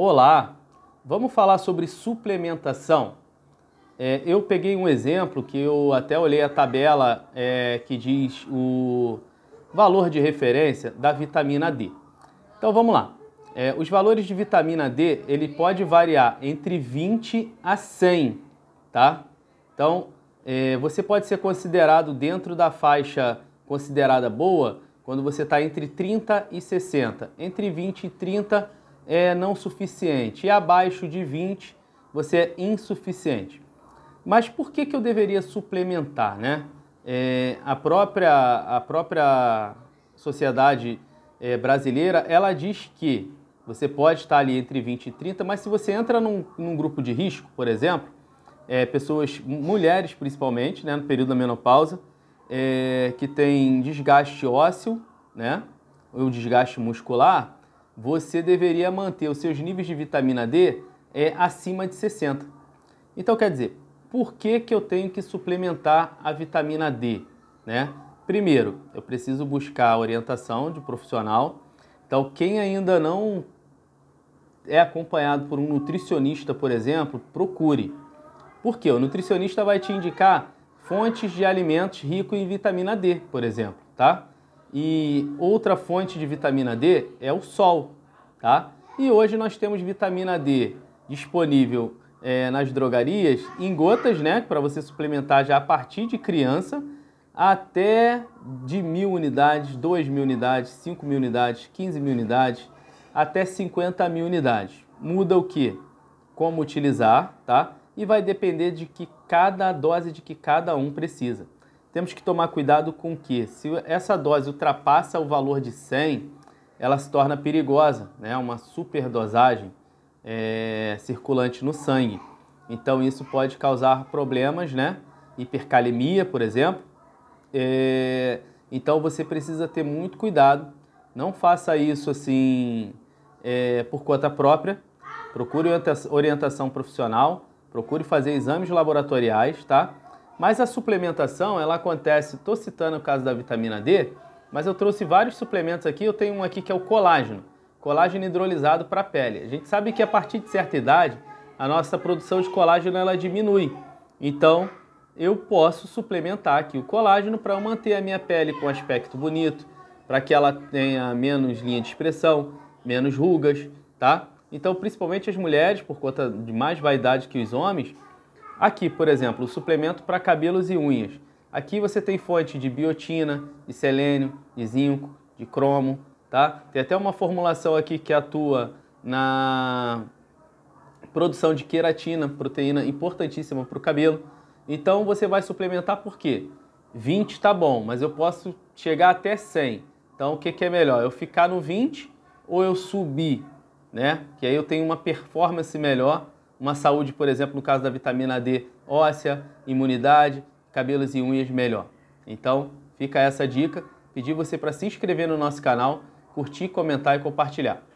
Olá, vamos falar sobre suplementação. É, eu peguei um exemplo que eu até olhei a tabela é, que diz o valor de referência da vitamina D. Então vamos lá. É, os valores de vitamina D ele pode variar entre 20 a 100, tá? Então é, você pode ser considerado dentro da faixa considerada boa quando você está entre 30 e 60, entre 20 e 30 é não suficiente e abaixo de 20 você é insuficiente. Mas por que, que eu deveria suplementar? Né? É, a, própria, a própria sociedade é, brasileira ela diz que você pode estar ali entre 20 e 30, mas se você entra num, num grupo de risco, por exemplo, é, pessoas, mulheres principalmente, né, no período da menopausa, é, que tem desgaste ósseo, né, ou desgaste muscular, você deveria manter os seus níveis de vitamina D é, acima de 60. Então, quer dizer, por que, que eu tenho que suplementar a vitamina D? Né? Primeiro, eu preciso buscar a orientação de profissional. Então, quem ainda não é acompanhado por um nutricionista, por exemplo, procure. Por quê? O nutricionista vai te indicar fontes de alimentos ricos em vitamina D, por exemplo, tá? E outra fonte de vitamina D é o sol, tá? E hoje nós temos vitamina D disponível é, nas drogarias em gotas, né? Para você suplementar já a partir de criança até de mil unidades, dois mil unidades, cinco mil unidades, quinze mil unidades, até 50 mil unidades. Muda o que? Como utilizar, tá? E vai depender de que cada dose de que cada um precisa temos que tomar cuidado com que, se essa dose ultrapassa o valor de 100, ela se torna perigosa, né? uma superdosagem é, circulante no sangue. Então isso pode causar problemas, né? hipercalemia, por exemplo. É, então você precisa ter muito cuidado. Não faça isso assim é, por conta própria. Procure orientação profissional. Procure fazer exames laboratoriais, tá? Mas a suplementação, ela acontece, estou citando o caso da vitamina D, mas eu trouxe vários suplementos aqui, eu tenho um aqui que é o colágeno, colágeno hidrolisado para a pele. A gente sabe que a partir de certa idade, a nossa produção de colágeno ela diminui. Então, eu posso suplementar aqui o colágeno para manter a minha pele com aspecto bonito, para que ela tenha menos linha de expressão, menos rugas, tá? Então, principalmente as mulheres, por conta de mais vaidade que os homens, Aqui, por exemplo, o suplemento para cabelos e unhas. Aqui você tem fonte de biotina, de selênio, de zinco, de cromo, tá? Tem até uma formulação aqui que atua na produção de queratina, proteína importantíssima para o cabelo. Então você vai suplementar por quê? 20 tá bom, mas eu posso chegar até 100. Então o que, que é melhor? Eu ficar no 20 ou eu subir, né? Que aí eu tenho uma performance melhor uma saúde, por exemplo, no caso da vitamina D, óssea, imunidade, cabelos e unhas melhor. Então, fica essa dica. Pedir você para se inscrever no nosso canal, curtir, comentar e compartilhar.